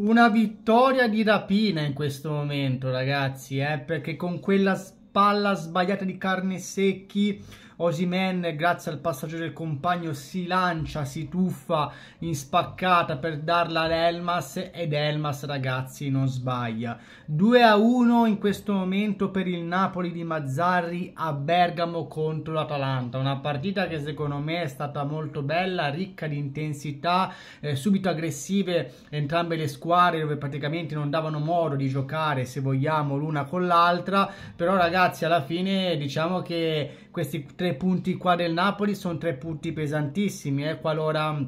una vittoria di rapina in questo momento, ragazzi, eh, perché con quella spalla sbagliata di carne secchi Osimen, grazie al passaggio del compagno, si lancia, si tuffa in spaccata per darla ad Elmas ed Elmas, ragazzi, non sbaglia. 2 a 1 in questo momento per il Napoli di Mazzarri a Bergamo contro l'Atalanta. Una partita che secondo me è stata molto bella, ricca di intensità, eh, subito aggressive entrambe le squadre dove praticamente non davano modo di giocare, se vogliamo, l'una con l'altra. Però ragazzi, alla fine diciamo che questi tre tre punti qua del Napoli sono tre punti pesantissimi, eh, qualora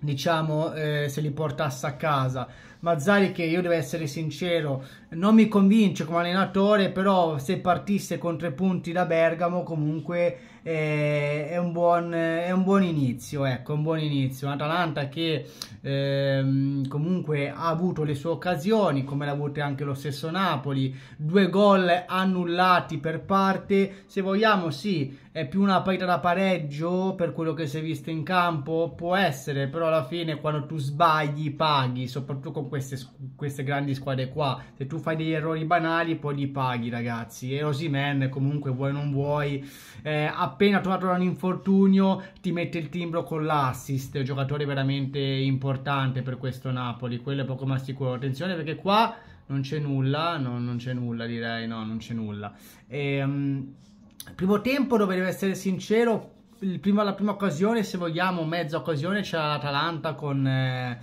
diciamo eh, se li portasse a casa Mazzari che io devo essere sincero non mi convince come allenatore però se partisse con tre punti da Bergamo comunque eh, è, un buon, è, un buon, inizio ecco un buon inizio Atalanta che eh, comunque ha avuto le sue occasioni come l'ha avute anche lo stesso Napoli due gol annullati per parte se vogliamo sì è più una partita da pareggio per quello che si è visto in campo può essere però alla fine quando tu sbagli paghi soprattutto con queste, queste, grandi squadre qua. Se tu fai degli errori banali, poi li paghi, ragazzi. E Osimen, comunque, vuoi o non vuoi, eh, appena trovato un infortunio, ti mette il timbro con l'assist. Giocatore veramente importante per questo Napoli. Quello è poco ma sicuro. Attenzione perché qua non c'è nulla, no, non c'è nulla, direi, no, non c'è nulla. E, um, primo tempo, dove devo essere sincero, prima, la prima occasione, se vogliamo, mezza occasione, c'è l'Atalanta con... Eh,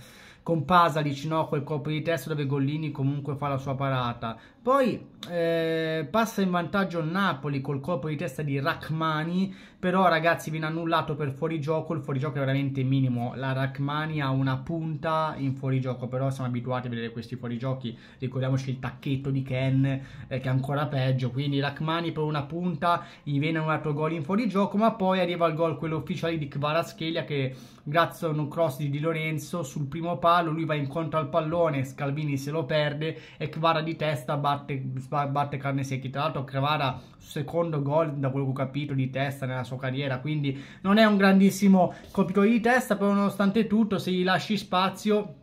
con Pasalic, no? quel colpo di testa dove Gollini comunque fa la sua parata. Poi eh, passa in vantaggio Napoli col colpo di testa di Rachmani, però ragazzi viene annullato per fuorigioco, il fuorigioco è veramente minimo, la Rachmani ha una punta in fuorigioco, però siamo abituati a vedere questi fuorigiochi, ricordiamoci il tacchetto di Ken eh, che è ancora peggio, quindi Rachmani per una punta gli viene un altro gol in fuorigioco, ma poi arriva il gol quello ufficiale di Kvaratskhelia che grazie a un cross di Di Lorenzo sul primo passo palo, lui va incontro al pallone, Scalvini se lo perde e Kvara di testa batte, batte carne secchi. Tra l'altro Kvara secondo gol da quello che ho capito di testa nella sua carriera, quindi non è un grandissimo colpito di testa, però nonostante tutto se gli lasci spazio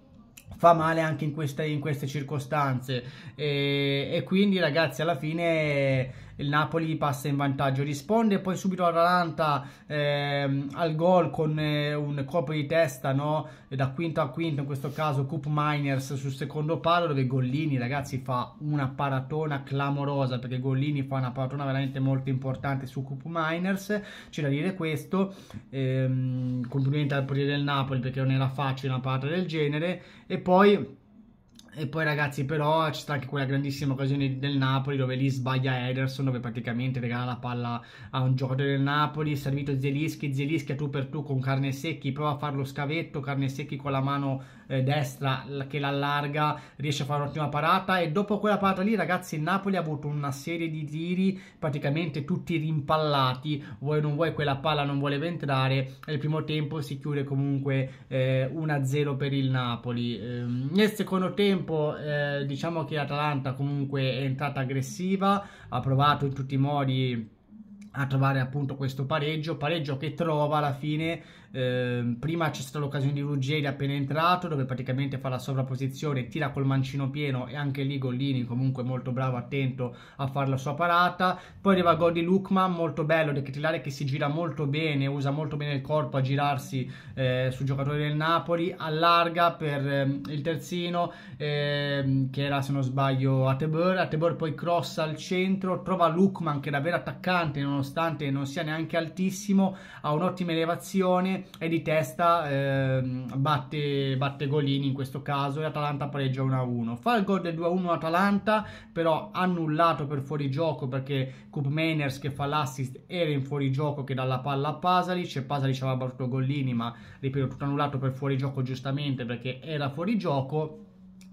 fa male anche in queste, in queste circostanze e, e, quindi ragazzi alla fine il Napoli passa in vantaggio, risponde poi subito l'Atalanta ehm, al gol con eh, un colpo di testa no? da quinto a quinto, in questo caso Coop Miners sul secondo palo dove Gollini ragazzi fa una paratona clamorosa perché Gollini fa una paratona veramente molto importante su Coop Miners, c'è da dire questo, ehm, complimenti al potere del Napoli perché non era facile una parata del genere e poi e poi ragazzi però c'è stata anche quella grandissima occasione del Napoli dove lì sbaglia Ederson dove praticamente regala la palla a un giocatore del Napoli, servito Zelischi, Zelischi a tu per tu con Carne Secchi, prova a fare lo scavetto, Carne Secchi con la mano eh, destra che l'allarga, riesce a fare un'ottima parata e dopo quella parata lì ragazzi il Napoli ha avuto una serie di tiri praticamente tutti rimpallati, vuoi non vuoi quella palla non voleva entrare e il primo tempo si chiude comunque eh, 1-0 per il Napoli. Eh, nel secondo tempo eh, diciamo che l'Atalanta comunque è entrata aggressiva, ha provato in tutti i modi a trovare appunto questo pareggio, pareggio che trova alla fine Ehm, prima c'è stata l'occasione di Ruggeri appena entrato dove praticamente fa la sovrapposizione, tira col mancino pieno e anche lì Gollini comunque molto bravo, attento a fare la sua parata. Poi arriva gol di Lukman, molto bello, del titolare che si gira molto bene, usa molto bene il corpo a girarsi eh, sul giocatore del Napoli, allarga per eh, il terzino ehm, che era se non sbaglio Atebor, Atebor poi cross al centro, trova Lukman che è davvero attaccante nonostante non sia neanche altissimo, ha un'ottima elevazione rete e di testa eh, batte, batte Golini in questo caso e Atalanta pareggia 1-1. Fa il gol del 2-1 Atalanta, però annullato per fuorigioco perché Cup Mainers che fa l'assist era in fuorigioco che la palla a Pasalic e Pasalic aveva battuto Gollini ma ripeto tutto annullato per fuorigioco giustamente perché era fuorigioco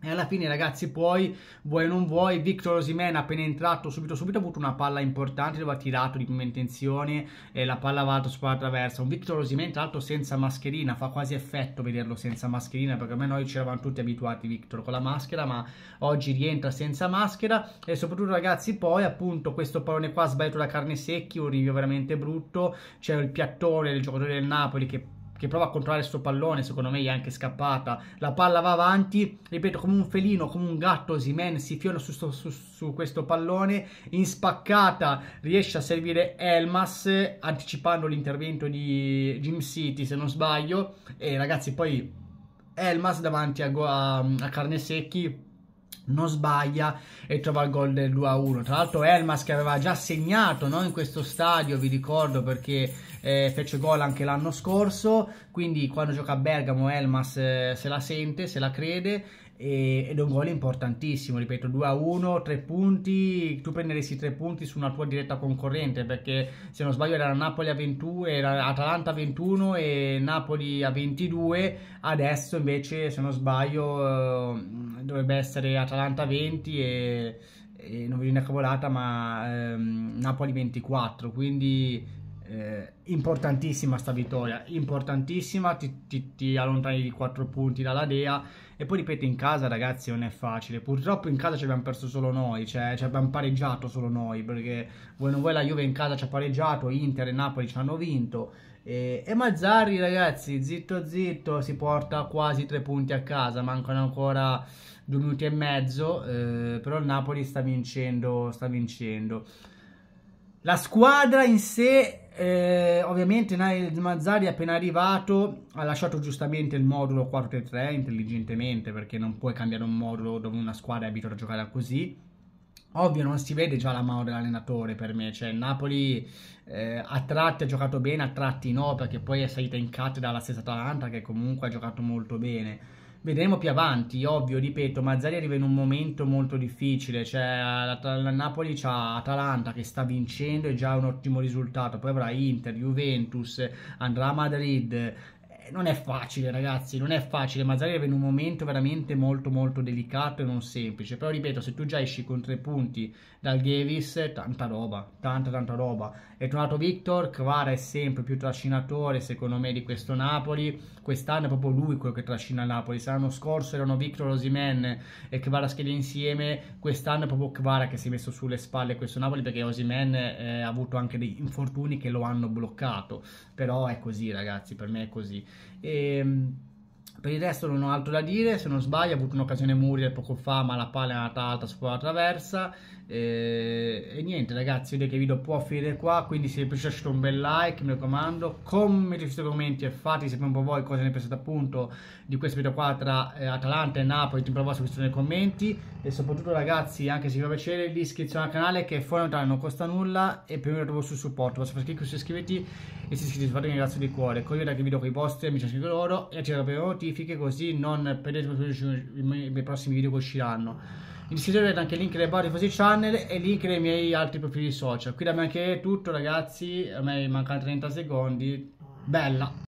e alla fine, ragazzi, poi vuoi o non vuoi, Victor Osimen appena entrato subito subito ha avuto una palla importante dove ha tirato di prima intenzione e la palla va alto sulla traversa. Un Victor Osimen, tra l'altro, senza mascherina, fa quasi effetto vederlo senza mascherina perché ormai noi ci eravamo tutti abituati, Victor, con la maschera, ma oggi rientra senza maschera e soprattutto, ragazzi, poi appunto questo pallone qua sbagliato da carne secchi, un rinvio veramente brutto, c'è il piattone del giocatore del Napoli che che prova a controllare questo pallone, secondo me gli è anche scappata, la palla va avanti, ripeto come un felino, come un gatto, Simen si fiona su, su, su, questo pallone, in spaccata riesce a servire Elmas anticipando l'intervento di Jim City se non sbaglio e ragazzi poi Elmas davanti a, a, a Carnesecchi non sbaglia e trova il gol del 2-1. Tra l'altro Elmas che aveva già segnato no? in questo stadio, vi ricordo perché eh, fece gol anche l'anno scorso, quindi quando gioca a Bergamo Elmas eh, se la sente, se la crede e, ed è un gol importantissimo, ripeto 2-1, 3 punti, tu prenderesti 3 punti su una tua diretta concorrente perché se non sbaglio era Napoli a 21, era Atalanta a 21 e Napoli a 22, adesso invece se non sbaglio... Eh, dovrebbe essere Atalanta 20 e, e non vi viene cavolata ma ehm, Napoli 24, quindi eh, importantissima sta vittoria, importantissima, ti, ti, ti, allontani di 4 punti dalla Dea e poi ripeto in casa ragazzi non è facile, purtroppo in casa ci abbiamo perso solo noi, cioè ci abbiamo pareggiato solo noi perché vuoi non vuoi la Juve in casa ci ha pareggiato, Inter e Napoli ci hanno vinto e, e Mazzarri ragazzi zitto zitto si porta quasi 3 punti a casa, mancano ancora 2 minuti e mezzo, eh, però il Napoli sta vincendo, sta vincendo. La squadra in sé eh, ovviamente Nail Mazzari è appena arrivato ha lasciato giustamente il modulo 4-3 intelligentemente perché non puoi cambiare un modulo dove una squadra è abituata a giocare così. Ovvio non si vede già la mano dell'allenatore per me, cioè Napoli eh, a tratti ha giocato bene, a tratti no perché poi è salita in cattedra la stessa Atalanta che comunque ha giocato molto bene Vedremo più avanti, ovvio, ripeto, Mazzari arriva in un momento molto difficile, cioè la, la Napoli c'ha Atalanta che sta vincendo e già è un ottimo risultato, poi avrà Inter, Juventus, andrà a Madrid, non è facile, ragazzi, non è facile. Mazzari è in un momento veramente molto, molto delicato e non semplice. Però, ripeto, se tu già esci con tre punti dal Davis, tanta roba, tanta, tanta roba. È tornato Victor, Kvara è sempre più trascinatore, secondo me, di questo Napoli. Quest'anno è proprio lui quello che trascina Napoli. Se l'anno scorso erano Victor Osimen e Kvara schede insieme, quest'anno è proprio Kvara che si è messo sulle spalle questo Napoli perché Osimen eh, ha avuto anche degli infortuni che lo hanno bloccato. Però è così, ragazzi, per me è così. E, ehm, per il resto non ho altro da dire, se non sbaglio ha avuto un'occasione Muriel poco fa, ma la palla è andata alta su quella traversa. Eh, e, niente ragazzi, vedete che il video può finire qua, quindi se vi è piaciuto lasciate un bel like, mi raccomando, commentate sui commenti e fate sapere un po' voi cosa ne pensate appunto di questo video qua tra eh, Atalanta e Napoli, ti tempo vostra questo nei commenti e soprattutto ragazzi, anche se vi fa piacere, l'iscrizione al canale che è fondamentale, non costa nulla e per me lo trovo sul supporto, basta fare clic su iscriviti e se iscrivete fate un ringrazio di cuore, cogliete anche il video con i vostri amici anche loro e attivate le notifiche così non perdete i miei prossimi video che usciranno avete anche il link del Body Channel e il link dei miei altri profili social qui da me anche è tutto ragazzi a me mancano 30 secondi bella